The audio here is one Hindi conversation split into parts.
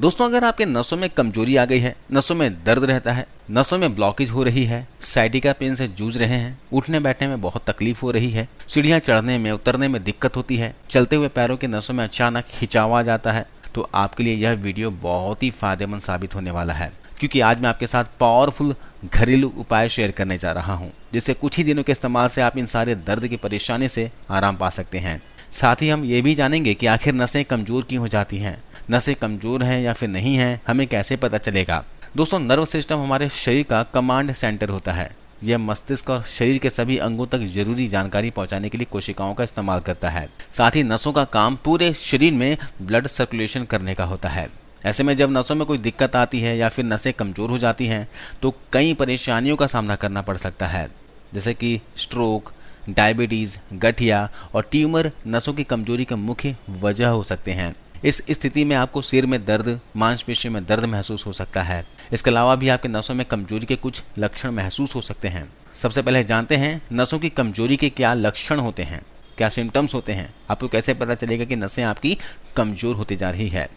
दोस्तों अगर आपके नसों में कमजोरी आ गई है नसों में दर्द रहता है नसों में ब्लॉकेज हो रही है साइटिका पेन से जूझ रहे हैं उठने बैठने में बहुत तकलीफ हो रही है सीढ़ियां चढ़ने में उतरने में दिक्कत होती है चलते हुए पैरों के नसों में अचानक खिंचाव आ जाता है तो आपके लिए यह वीडियो बहुत ही फायदेमंद साबित होने वाला है क्योंकि आज मैं आपके साथ पावरफुल घरेलू उपाय शेयर करने जा रहा हूँ जिससे कुछ ही दिनों के इस्तेमाल से आप इन सारे दर्द की परेशानी से आराम पा सकते हैं साथ ही हम ये भी जानेंगे कि आखिर नसें कमजोर क्यों हो जाती हैं नसें कमजोर हैं या फिर नहीं हैं हमें कैसे पता चलेगा दोस्तों नर्व सिस्टम हमारे शरीर का कमांड सेंटर होता है यह मस्तिष्क और शरीर के सभी अंगों तक जरूरी जानकारी पहुंचाने के लिए कोशिकाओं का इस्तेमाल करता है साथ ही नसों का काम पूरे शरीर में ब्लड सर्कुलेशन करने का होता है ऐसे में जब नसों में कोई दिक्कत आती है या फिर नसें कमजोर हो जाती हैं तो कई परेशानियों का सामना करना पड़ सकता है जैसे कि स्ट्रोक डायबिटीज़ गठिया और ट्यूमर नसों की कमजोरी के मुख्य वजह हो सकते हैं इस स्थिति में आपको सिर में दर्द मांसपेशी में दर्द महसूस हो सकता है इसके अलावा भी आपके नसों में कमजोरी के कुछ लक्षण महसूस हो सकते हैं सबसे पहले जानते हैं नसों की कमजोरी के क्या लक्षण होते हैं क्या सिम्टम्स होते हैं आपको कैसे पता चलेगा कि नसें आपकी कमजोर होती जा रही है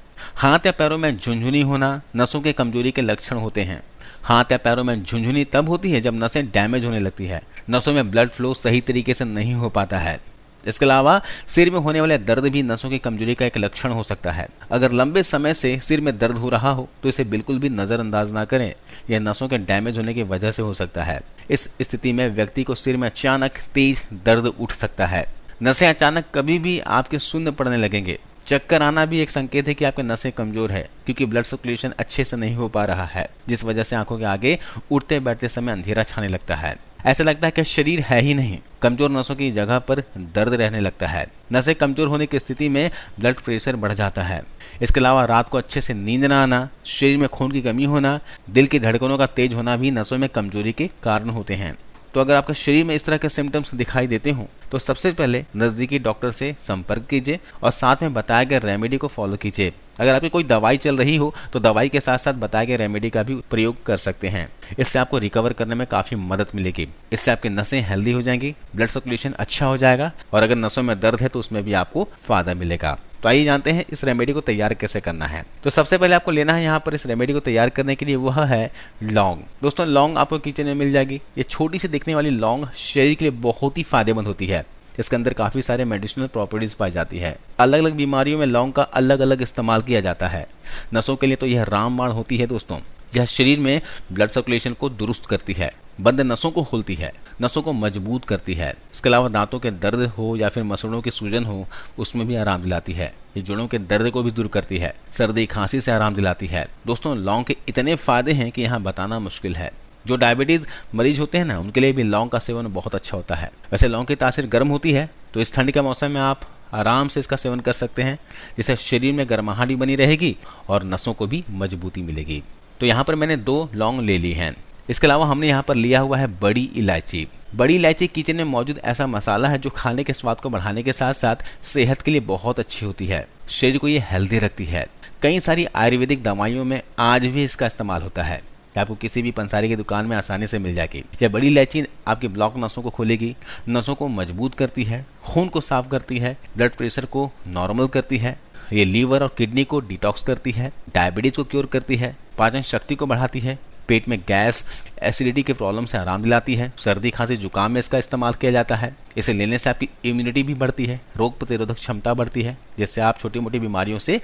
हाथ या पैरों में झुंझुनी होना नसों के कमजोरी के लक्षण होते हैं हाथ या पैरों में झुंझुनी तब होती है जब नसें डैमेज होने लगती है नसों में ब्लड फ्लो सही तरीके से नहीं हो पाता है इसके अलावा सिर में होने वाले दर्द भी नसों की कमजोरी का एक लक्षण हो सकता है अगर लंबे समय से सिर में दर्द हो रहा हो तो इसे बिल्कुल भी नजरअंदाज ना करें यह नसों के डैमेज होने की वजह से हो सकता है इस स्थिति में व्यक्ति को सिर में अचानक तेज दर्द उठ सकता है नशे अचानक कभी भी आपके शून्य पड़ने लगेंगे चक्कर आना भी एक संकेत है कि आपके नशे कमजोर है क्योंकि ब्लड सर्कुलेशन अच्छे से नहीं हो पा रहा है जिस वजह से आंखों के आगे उठते बैठते समय अंधेरा छाने लगता है ऐसा लगता है कि शरीर है ही नहीं कमजोर नसों की जगह पर दर्द रहने लगता है नसें कमजोर होने की स्थिति में ब्लड प्रेशर बढ़ जाता है इसके अलावा रात को अच्छे से नींद न आना शरीर में खून की कमी होना दिल की धड़कनों का तेज होना भी नसों में कमजोरी के कारण होते हैं तो अगर आपके शरीर में इस तरह के सिम्टम्स दिखाई देते हों तो सबसे पहले नज़दीकी डॉक्टर से संपर्क कीजिए और साथ में बताया गया रेमेडी को फॉलो कीजिए अगर आपकी कोई दवाई चल रही हो तो दवाई के साथ साथ बताए गए रेमेडी का भी प्रयोग कर सकते हैं इससे आपको रिकवर करने में काफी मदद मिलेगी इससे आपकी नसें हेल्दी हो जाएंगी ब्लड सर्कुलेशन अच्छा हो जाएगा और अगर नसों में दर्द है तो उसमें भी आपको फायदा मिलेगा तो आइए जानते हैं इस रेमेडी को तैयार कैसे करना है तो सबसे पहले आपको लेना है यहाँ पर इस रेमेडी को तैयार करने के लिए वह है लौंग दोस्तों लौंग आपको किचन में मिल जाएगी ये छोटी सी दिखने वाली लौंग शरीर के लिए बहुत ही फायदेमंद होती है इसके अंदर काफी सारे मेडिसिनल प्रॉपर्टीज पाई जाती है अलग अलग बीमारियों में लौंग का अलग अलग इस्तेमाल किया जाता है नसों के लिए तो यह रामबाण होती है दोस्तों यह शरीर में ब्लड सर्कुलेशन को दुरुस्त करती है बंद नसों को खोलती है नसों को मजबूत करती है इसके अलावा दांतों के दर्द हो या फिर मसलों की सूजन हो उसमें भी आराम दिलाती है ये जोड़ों के दर्द को भी दूर करती है सर्दी खांसी से आराम दिलाती है दोस्तों लौंग के इतने फायदे हैं कि यहाँ बताना मुश्किल है जो डायबिटीज मरीज होते हैं ना उनके लिए भी लौंग का सेवन बहुत अच्छा होता है वैसे लौंग की तासीर गर्म होती है तो इस ठंड के मौसम में आप आराम से इसका सेवन कर सकते हैं जिससे शरीर में गर्माहट भी बनी रहेगी और नसों को भी मजबूती मिलेगी तो यहाँ पर मैंने दो लौंग ले ली हैं इसके अलावा हमने यहाँ पर लिया हुआ है बड़ी इलायची बड़ी इलायची किचन में मौजूद ऐसा मसाला है जो खाने के स्वाद को बढ़ाने के साथ साथ सेहत के लिए बहुत अच्छी होती है शरीर को ये हेल्दी रखती है कई सारी आयुर्वेदिक दवाइयों में आज भी इसका इस्तेमाल होता है आपको किसी भी पंसारी की दुकान में आसानी से मिल जाएगी यह बड़ी इलायची आपके ब्लॉक नसों को खोलेगी नसों को मजबूत करती है खून को साफ करती है ब्लड प्रेशर को नॉर्मल करती है ये लीवर और किडनी को डिटॉक्स करती है डायबिटीज को क्योर करती है पाचन शक्ति को बढ़ाती है पेट में गैस एसिडिटी के प्रॉब्लम से आराम दिलाती है सर्दी खांसी जुकाम में इसका इस्तेमाल किया जाता है इसे लेने से आपकी इम्यूनिटी भी बढ़ती है रोग प्रतिरोधक क्षमता बढ़ती है जिससे आप छोटी मोटी बीमारियों से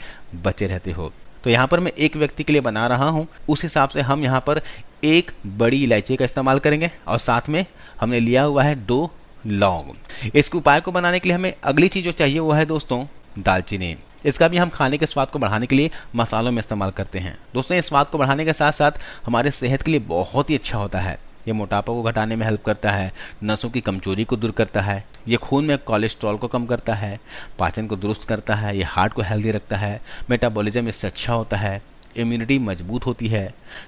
बचे रहते हो तो यहाँ पर मैं एक व्यक्ति के लिए बना रहा हूँ उस हिसाब से हम यहाँ पर एक बड़ी इलायची का इस्तेमाल करेंगे और साथ में हमने लिया हुआ है दो लौंग इस उपाय को बनाने के लिए हमें अगली चीज़ जो चाहिए वो है दोस्तों दालचीनी इसका भी हम खाने के स्वाद को बढ़ाने के लिए मसालों में इस्तेमाल करते हैं दोस्तों ये स्वाद को बढ़ाने के साथ साथ हमारे सेहत के लिए बहुत ही अच्छा होता है ये मोटापा को घटाने में हेल्प करता है नसों की कमजोरी को दूर करता है ये खून में कोलेस्ट्रॉल को कम करता है पाचन को दुरुस्त करता है ये हार्ट को हेल्दी रखता है मेटाबॉलिज्म इससे अच्छा होता है इम्यूनिटी मजबूत होती है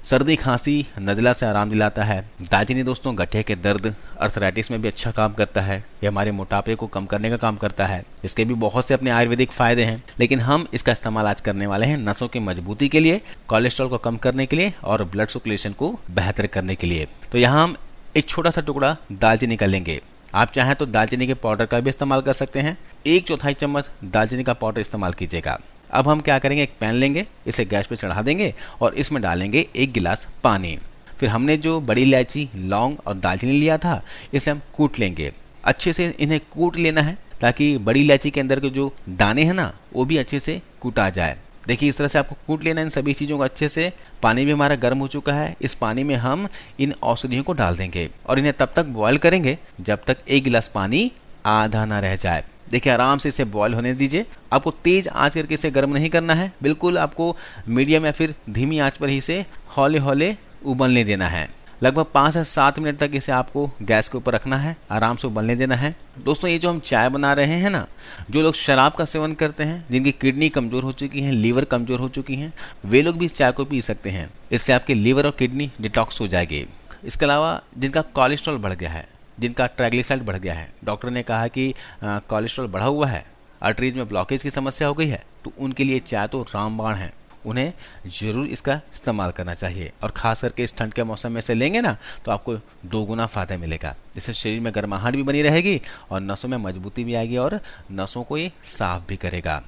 सर्दी खांसी नज़ला से आराम दिलाता है दालचीनी दोस्तों गठे के दर्द अर्थराइटिस में भी अच्छा काम करता है यह हमारे मोटापे को कम करने का काम करता है इसके भी बहुत से अपने आयुर्वेदिक फायदे हैं लेकिन हम इसका इस्तेमाल आज करने वाले हैं नसों की मजबूती के लिए कोलेस्ट्रॉल को कम करने के लिए और ब्लड सर्कुलेशन को बेहतर करने के लिए तो यहाँ हम एक छोटा सा टुकड़ा दालचीनी का लेंगे आप चाहें तो दालचीनी के पाउडर का भी इस्तेमाल कर सकते हैं एक चौथाई चम्मच दालचीनी का पाउडर इस्तेमाल कीजिएगा अब हम क्या करेंगे एक पैन लेंगे इसे गैस पे चढ़ा देंगे और इसमें डालेंगे एक गिलास पानी फिर हमने जो बड़ी इलायची लौंग और दालचीनी लिया था इसे हम कूट लेंगे अच्छे से इन्हें कूट लेना है ताकि बड़ी इलायची के अंदर के जो दाने हैं ना वो भी अच्छे से कूटा जाए देखिए इस तरह से आपको कूट लेना है इन सभी चीज़ों को अच्छे से पानी भी हमारा गर्म हो चुका है इस पानी में हम इन औषधियों को डाल देंगे और इन्हें तब तक बॉयल करेंगे जब तक एक गिलास पानी आधा ना रह जाए देखिए आराम से इसे बॉयल होने दीजिए आपको तेज आंच करके इसे गर्म नहीं करना है बिल्कुल आपको मीडियम या फिर धीमी आंच पर ही इसे हौले हौले उबलने देना है लगभग पाँच से सात मिनट तक इसे आपको गैस के ऊपर रखना है आराम से उबलने देना है दोस्तों ये जो हम चाय बना रहे हैं ना जो लोग शराब का सेवन करते हैं जिनकी किडनी कमज़ोर हो चुकी है लीवर कमज़ोर हो चुकी है वे लोग भी इस चाय को पी सकते हैं इससे आपके लीवर और किडनी डिटॉक्स हो जाएगी इसके अलावा जिनका कोलेस्ट्रॉल बढ़ गया है जिनका ट्राइग्लिसराइड बढ़ गया है डॉक्टर ने कहा कि कोलेस्ट्रॉल बढ़ा हुआ है आर्टरीज में ब्लॉकेज की समस्या हो गई है तो उनके लिए चाय तो रामबाण है उन्हें ज़रूर इसका इस्तेमाल करना चाहिए और ख़ास करके इस ठंड के मौसम में से लेंगे ना तो आपको दोगुना फ़ायदा मिलेगा इससे शरीर में गर्माहट भी बनी रहेगी और नसों में मजबूती भी आएगी और नसों को ये साफ भी करेगा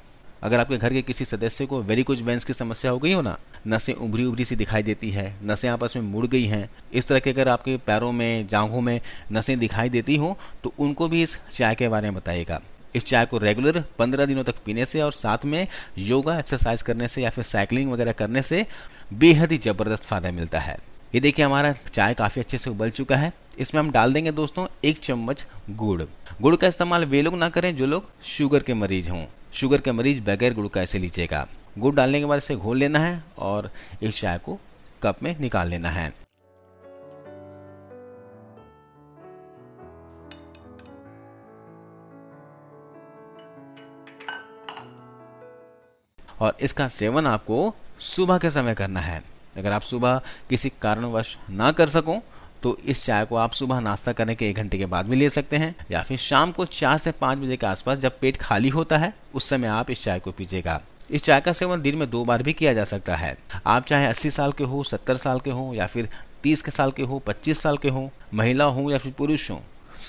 अगर आपके घर के किसी सदस्य को वेरी कुछ वेंस की समस्या हो गई हो ना नसें उभरी उभरी सी दिखाई देती है नसें आपस में मुड़ गई हैं इस तरह के अगर आपके पैरों में जांघों में नसें दिखाई देती हों तो उनको भी इस चाय के बारे में बताइएगा इस चाय को रेगुलर पंद्रह दिनों तक पीने से और साथ में योगा एक्सरसाइज करने से या फिर साइकिलिंग वगैरह करने से बेहद ही ज़बरदस्त फ़ायदा मिलता है ये देखिए हमारा चाय काफ़ी अच्छे से उबल चुका है इसमें हम डाल देंगे दोस्तों एक चम्मच गुड़ गुड़ का इस्तेमाल वे लोग ना करें जो लोग शुगर के मरीज हों शुगर के मरीज बगैर गुड़ का ऐसे लीजिएगा गुड़ डालने के बाद इसे घोल लेना है और इस चाय को कप में निकाल लेना है और इसका सेवन आपको सुबह के समय करना है अगर आप सुबह किसी कारणवश ना कर सको तो इस चाय को आप सुबह नाश्ता करने के एक घंटे के बाद भी ले सकते हैं या फिर शाम को चार से पांच बजे के आसपास जब पेट खाली होता है उस समय आप इस चाय को पीजिएगा इस चाय का सेवन दिन में दो बार भी किया जा सकता है आप चाहे 80 साल के हो 70 साल के हो या फिर 30 के साल के हो 25 साल के हो महिला हो या फिर पुरुष हो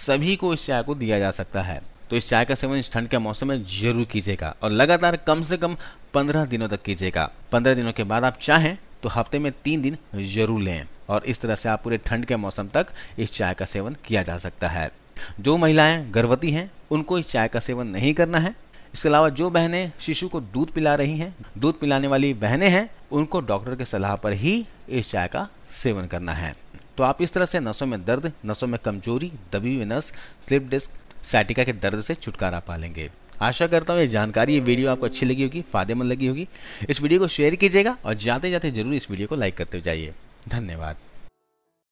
सभी को इस चाय को दिया जा सकता है तो इस चाय का सेवन इस ठंड के मौसम में जरूर कीजिएगा और लगातार कम से कम पंद्रह दिनों तक कीजिएगा पंद्रह दिनों के बाद आप चाहें तो हफ्ते में तीन दिन जरूर लें और इस तरह से आप पूरे ठंड के मौसम तक इस चाय का सेवन किया जा सकता है जो महिलाएं गर्भवती हैं उनको इस चाय का सेवन नहीं करना है इसके अलावा जो बहनें शिशु को दूध पिला रही हैं दूध पिलाने वाली बहनें हैं उनको डॉक्टर के सलाह पर ही इस चाय का सेवन करना है तो आप इस तरह से नसों में दर्द नसों में कमजोरी दबी हुई नस स्लिप डिस्क सैटिका के दर्द से छुटकारा पा लेंगे आशा करता हूँ ये जानकारी ये वीडियो आपको अच्छी लगी होगी फायदेमंद लगी होगी इस वीडियो को शेयर कीजिएगा और जाते जाते जरूर इस वीडियो को लाइक करते जाइए धन्यवाद